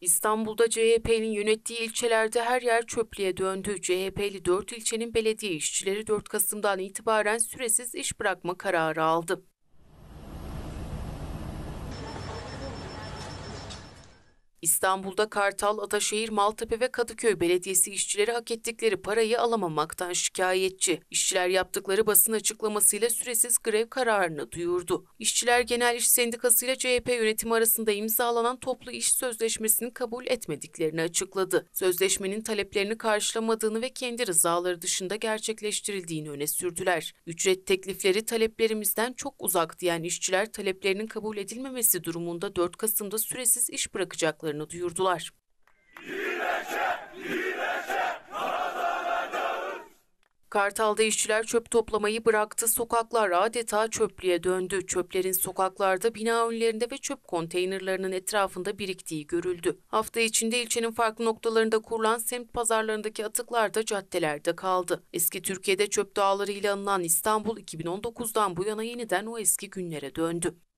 İstanbul'da CHP'nin yönettiği ilçelerde her yer çöplüğe döndü. CHP'li 4 ilçenin belediye işçileri 4 Kasım'dan itibaren süresiz iş bırakma kararı aldı. İstanbul'da Kartal, Ataşehir, Maltepe ve Kadıköy Belediyesi işçileri hak ettikleri parayı alamamaktan şikayetçi. İşçiler yaptıkları basın açıklamasıyla süresiz grev kararını duyurdu. İşçiler Genel İş Sendikası ile CHP yönetimi arasında imzalanan toplu iş sözleşmesini kabul etmediklerini açıkladı. Sözleşmenin taleplerini karşılamadığını ve kendi rızaları dışında gerçekleştirildiğini öne sürdüler. Ücret teklifleri taleplerimizden çok uzak diyen işçiler taleplerinin kabul edilmemesi durumunda 4 Kasım'da süresiz iş bırakacaklar olacaklarını duyurdular. Birleşe, birleşe, Kartal'da işçiler çöp toplamayı bıraktı. Sokaklar adeta çöplüğe döndü. Çöplerin sokaklarda, bina önlerinde ve çöp konteynerlarının etrafında biriktiği görüldü. Hafta içinde ilçenin farklı noktalarında kurulan semt pazarlarındaki atıklar da caddelerde kaldı. Eski Türkiye'de çöp dağları ile anılan İstanbul 2019'dan bu yana yeniden o eski günlere döndü.